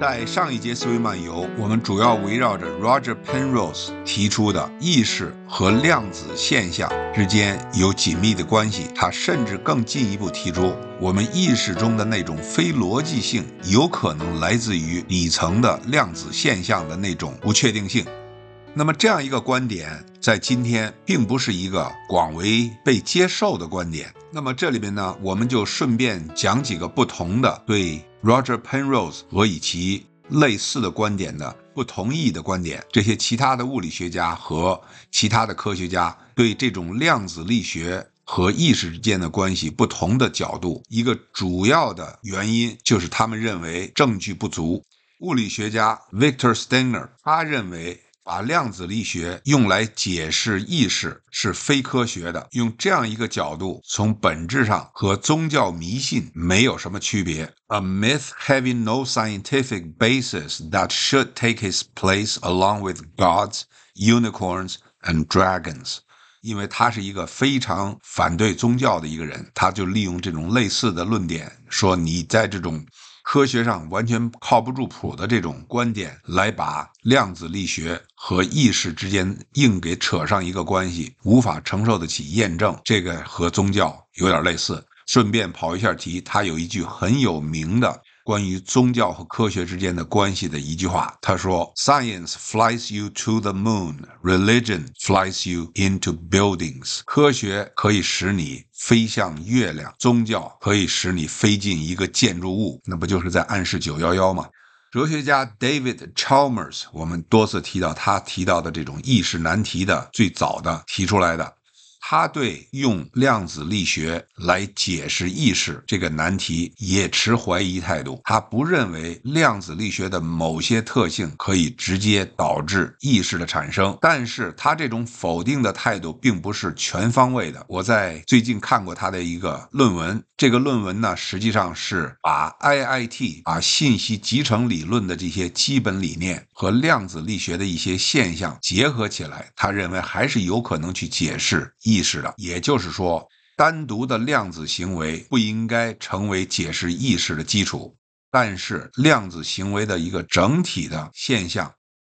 在上一节思维漫游，我们主要围绕着 Roger Penrose 提出的意识和量子现象之间有紧密的关系。他甚至更进一步提出，我们意识中的那种非逻辑性，有可能来自于底层的量子现象的那种不确定性。那么这样一个观点。在今天，并不是一个广为被接受的观点。那么，这里边呢，我们就顺便讲几个不同的对 Roger Penrose 和以其类似的观点的不同意的观点。这些其他的物理学家和其他的科学家对这种量子力学和意识之间的关系不同的角度。一个主要的原因就是他们认为证据不足。物理学家 Victor Stenger，他认为。把量子力学用来解释意识是非科学的，用这样一个角度，从本质上和宗教迷信没有什么区别。A myth having no scientific basis that should take his place along with gods, unicorns and dragons。因为他是一个非常反对宗教的一个人，他就利用这种类似的论点说你在这种。科学上完全靠不住谱的这种观点，来把量子力学和意识之间硬给扯上一个关系，无法承受得起验证。这个和宗教有点类似。顺便跑一下题，他有一句很有名的。关于宗教和科学之间的关系的一句话，他说：“Science flies you to the moon, religion flies you into buildings。”科学可以使你飞向月亮，宗教可以使你飞进一个建筑物。那不就是在暗示九幺幺吗？哲学家 David Chalmers，我们多次提到他提到的这种意识难题的最早的提出来的。他对用量子力学来解释意识这个难题也持怀疑态度，他不认为量子力学的某些特性可以直接导致意识的产生。但是他这种否定的态度并不是全方位的。我在最近看过他的一个论文，这个论文呢实际上是把 IIT，把信息集成理论的这些基本理念和量子力学的一些现象结合起来，他认为还是有可能去解释意识的，也就是说，单独的量子行为不应该成为解释意识的基础，但是量子行为的一个整体的现象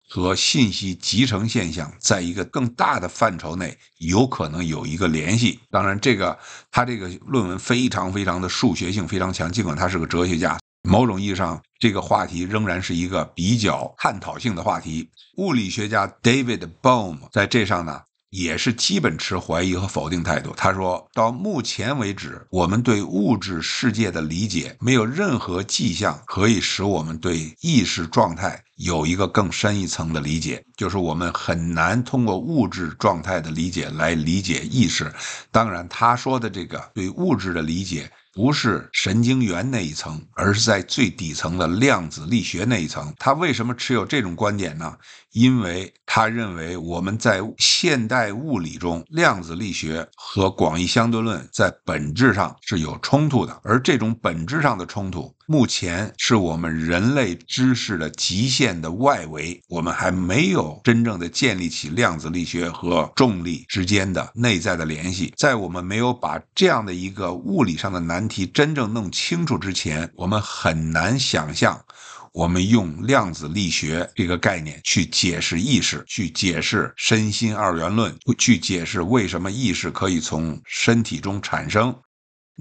和信息集成现象，在一个更大的范畴内，有可能有一个联系。当然，这个他这个论文非常非常的数学性非常强，尽管他是个哲学家，某种意义上，这个话题仍然是一个比较探讨性的话题。物理学家 David Bohm 在这上呢。也是基本持怀疑和否定态度。他说到目前为止，我们对物质世界的理解没有任何迹象可以使我们对意识状态有一个更深一层的理解，就是我们很难通过物质状态的理解来理解意识。当然，他说的这个对物质的理解。不是神经元那一层，而是在最底层的量子力学那一层。他为什么持有这种观点呢？因为他认为我们在现代物理中，量子力学和广义相对论在本质上是有冲突的，而这种本质上的冲突。目前是我们人类知识的极限的外围，我们还没有真正的建立起量子力学和重力之间的内在的联系。在我们没有把这样的一个物理上的难题真正弄清楚之前，我们很难想象，我们用量子力学这个概念去解释意识，去解释身心二元论，去解释为什么意识可以从身体中产生。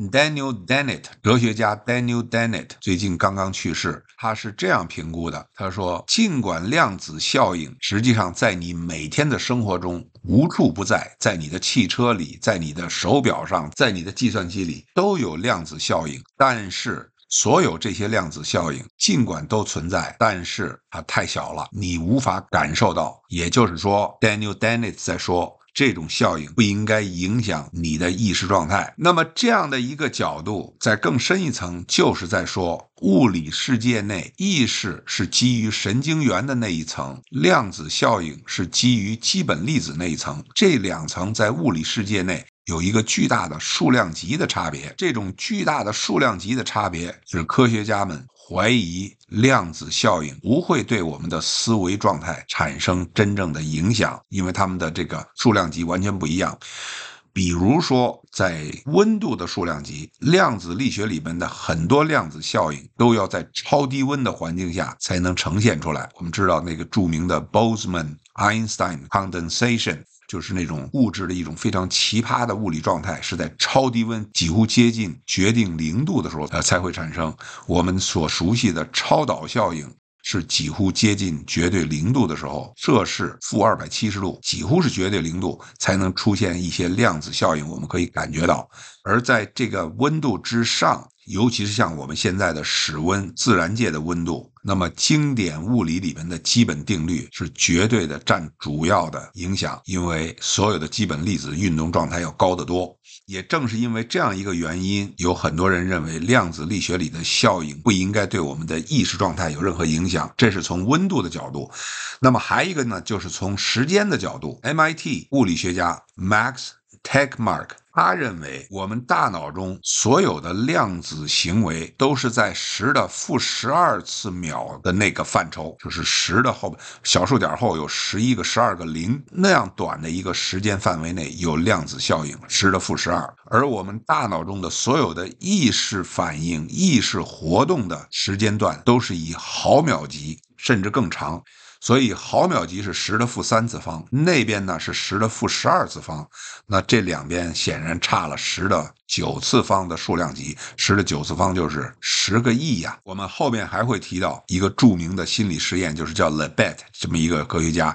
Daniel Dennett，哲学家 Daniel Dennett 最近刚刚去世。他是这样评估的：他说，尽管量子效应实际上在你每天的生活中无处不在，在你的汽车里、在你的手表上、在你的计算机里都有量子效应，但是所有这些量子效应，尽管都存在，但是它太小了，你无法感受到。也就是说，Daniel Dennett 在说。这种效应不应该影响你的意识状态。那么，这样的一个角度，在更深一层，就是在说物理世界内意识是基于神经元的那一层，量子效应是基于基本粒子那一层。这两层在物理世界内有一个巨大的数量级的差别。这种巨大的数量级的差别，就是科学家们。怀疑量子效应不会对我们的思维状态产生真正的影响，因为它们的这个数量级完全不一样。比如说，在温度的数量级，量子力学里面的很多量子效应都要在超低温的环境下才能呈现出来。我们知道那个著名的 b o t e m a n n Einstein condensation。就是那种物质的一种非常奇葩的物理状态，是在超低温几乎接近绝对零度的时候，呃，才会产生我们所熟悉的超导效应。是几乎接近绝对零度的时候，这是负二百七十度，几乎是绝对零度，才能出现一些量子效应。我们可以感觉到。而在这个温度之上，尤其是像我们现在的室温、自然界的温度，那么经典物理里面的基本定律是绝对的，占主要的影响，因为所有的基本粒子运动状态要高得多。也正是因为这样一个原因，有很多人认为量子力学里的效应不应该对我们的意识状态有任何影响，这是从温度的角度。那么还一个呢，就是从时间的角度，MIT 物理学家 Max t e c h m a r k 他认为，我们大脑中所有的量子行为都是在十的负十二次秒的那个范畴，就是十的后小数点后有十一个、十二个零那样短的一个时间范围内有量子效应，十的负十二。而我们大脑中的所有的意识反应、意识活动的时间段都是以毫秒级甚至更长。所以毫秒级是十的负三次方，那边呢是十的负十二次方，那这两边显然差了十的。九次方的数量级，十的九次方就是十个亿呀。我们后面还会提到一个著名的心理实验，就是叫 l e b e t 这么一个科学家，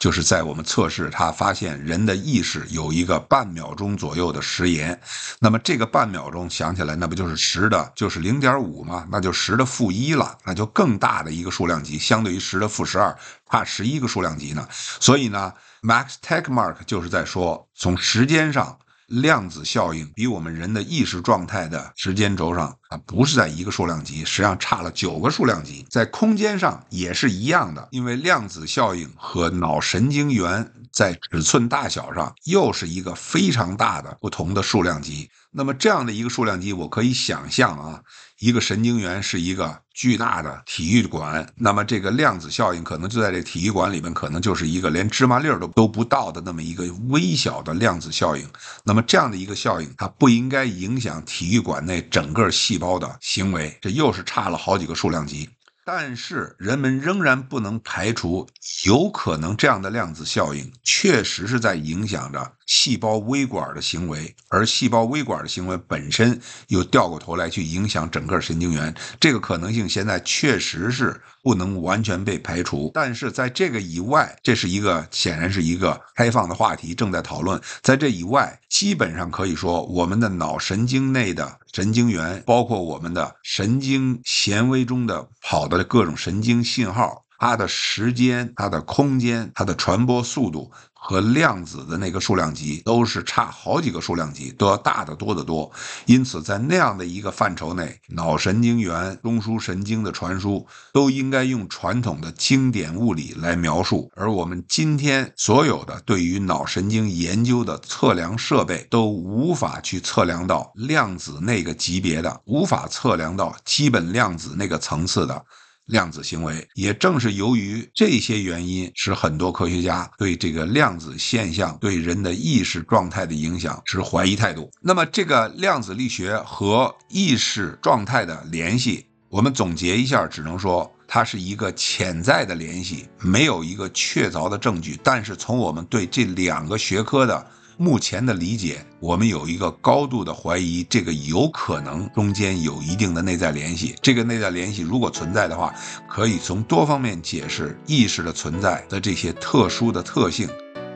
就是在我们测试他发现人的意识有一个半秒钟左右的时延。那么这个半秒钟想起来，那不就是十的，就是零点五嘛？那就十的负一了，那就更大的一个数量级，相对于十的负十二，差十一个数量级呢。所以呢，Max Tegmark 就是在说从时间上。量子效应比我们人的意识状态的时间轴上啊，不是在一个数量级，实际上差了九个数量级。在空间上也是一样的，因为量子效应和脑神经元。在尺寸大小上，又是一个非常大的不同的数量级。那么这样的一个数量级，我可以想象啊，一个神经元是一个巨大的体育馆。那么这个量子效应可能就在这体育馆里面，可能就是一个连芝麻粒儿都都不到的那么一个微小的量子效应。那么这样的一个效应，它不应该影响体育馆内整个细胞的行为。这又是差了好几个数量级。但是人们仍然不能排除有可能这样的量子效应确实是在影响着。细胞微管的行为，而细胞微管的行为本身又掉过头来去影响整个神经元，这个可能性现在确实是不能完全被排除。但是在这个以外，这是一个显然是一个开放的话题，正在讨论。在这以外，基本上可以说，我们的脑神经内的神经元，包括我们的神经纤维中的跑的各种神经信号。它的时间、它的空间、它的传播速度和量子的那个数量级都是差好几个数量级，都要大得多得多。因此，在那样的一个范畴内，脑神经元中枢神经的传输都应该用传统的经典物理来描述。而我们今天所有的对于脑神经研究的测量设备，都无法去测量到量子那个级别的，无法测量到基本量子那个层次的。量子行为，也正是由于这些原因，使很多科学家对这个量子现象对人的意识状态的影响持怀疑态度。那么，这个量子力学和意识状态的联系，我们总结一下，只能说它是一个潜在的联系，没有一个确凿的证据。但是，从我们对这两个学科的，目前的理解，我们有一个高度的怀疑，这个有可能中间有一定的内在联系。这个内在联系如果存在的话，可以从多方面解释意识的存在的这些特殊的特性。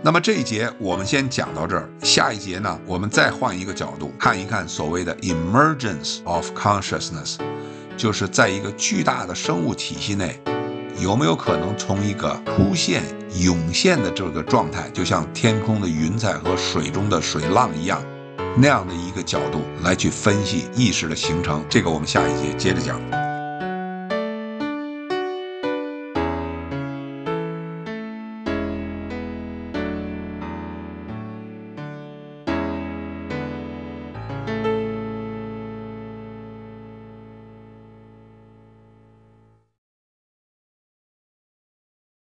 那么这一节我们先讲到这儿，下一节呢，我们再换一个角度看一看所谓的 emergence of consciousness，就是在一个巨大的生物体系内。有没有可能从一个出现、涌现的这个状态，就像天空的云彩和水中的水浪一样，那样的一个角度来去分析意识的形成？这个我们下一节接着讲。